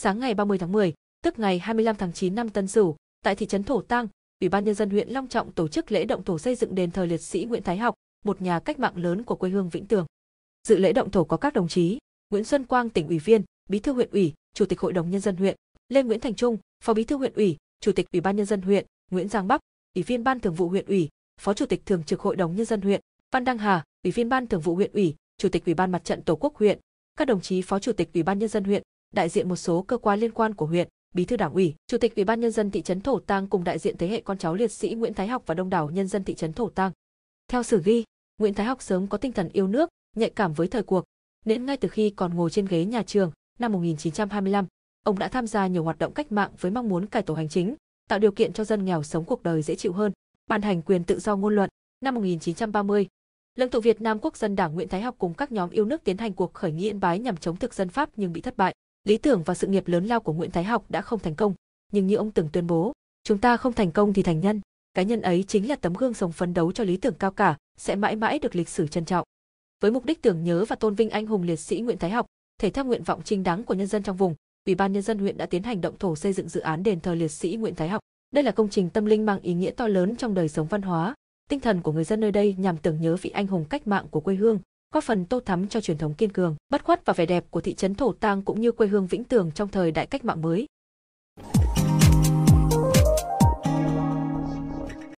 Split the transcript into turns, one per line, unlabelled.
sáng ngày 30 tháng 10, tức ngày 25 tháng 9 năm Tân Sửu, tại thị trấn Thổ Tăng, Ủy ban nhân dân huyện Long Trọng tổ chức lễ động thổ xây dựng đền thờ liệt sĩ Nguyễn Thái Học, một nhà cách mạng lớn của quê hương Vĩnh Tường. Dự lễ động thổ có các đồng chí: Nguyễn Xuân Quang, tỉnh ủy viên, Bí thư huyện ủy, Chủ tịch Hội đồng nhân dân huyện, Lê Nguyễn Thành Trung, Phó Bí thư huyện ủy, Chủ tịch Ủy ban nhân dân huyện, Nguyễn Giang Bắc, Ủy viên Ban Thường vụ huyện ủy, Phó Chủ tịch Thường trực Hội đồng nhân dân huyện, Văn Đăng Hà, Ủy viên Ban Thường vụ huyện ủy, Chủ tịch Ủy ban Mặt trận Tổ quốc huyện, các đồng chí Phó Chủ tịch Ủy ban nhân dân huyện, đại diện một số cơ quan liên quan của huyện, bí thư đảng ủy, chủ tịch ủy ban nhân dân thị trấn Thổ Tang cùng đại diện thế hệ con cháu liệt sĩ Nguyễn Thái Học và đông đảo nhân dân thị trấn Thổ Tang. Theo sử ghi, Nguyễn Thái Học sớm có tinh thần yêu nước, nhạy cảm với thời cuộc, nên ngay từ khi còn ngồi trên ghế nhà trường, năm 1925, ông đã tham gia nhiều hoạt động cách mạng với mong muốn cải tổ hành chính, tạo điều kiện cho dân nghèo sống cuộc đời dễ chịu hơn, ban hành quyền tự do ngôn luận. Năm 1930, lãnh tụ Việt Nam Quốc dân Đảng Nguyễn Thái Học cùng các nhóm yêu nước tiến hành cuộc khởi nghĩa Yên Bái nhằm chống thực dân Pháp nhưng bị thất bại lý tưởng và sự nghiệp lớn lao của Nguyễn Thái Học đã không thành công, nhưng như ông từng tuyên bố, chúng ta không thành công thì thành nhân, cá nhân ấy chính là tấm gương sống phấn đấu cho lý tưởng cao cả, sẽ mãi mãi được lịch sử trân trọng. Với mục đích tưởng nhớ và tôn vinh anh hùng liệt sĩ Nguyễn Thái Học, thể theo nguyện vọng chính đáng của nhân dân trong vùng, Ủy ban nhân dân huyện đã tiến hành động thổ xây dựng dự án đền thờ liệt sĩ Nguyễn Thái Học. Đây là công trình tâm linh mang ý nghĩa to lớn trong đời sống văn hóa, tinh thần của người dân nơi đây nhằm tưởng nhớ vị anh hùng cách mạng của quê hương, góp phần tô thắm cho truyền thống kiên cường, bất khuất và vẻ đẹp của thị trấn Thổ Tang cũng như quê hương Vĩnh Tường trong thời đại cách mạng mới.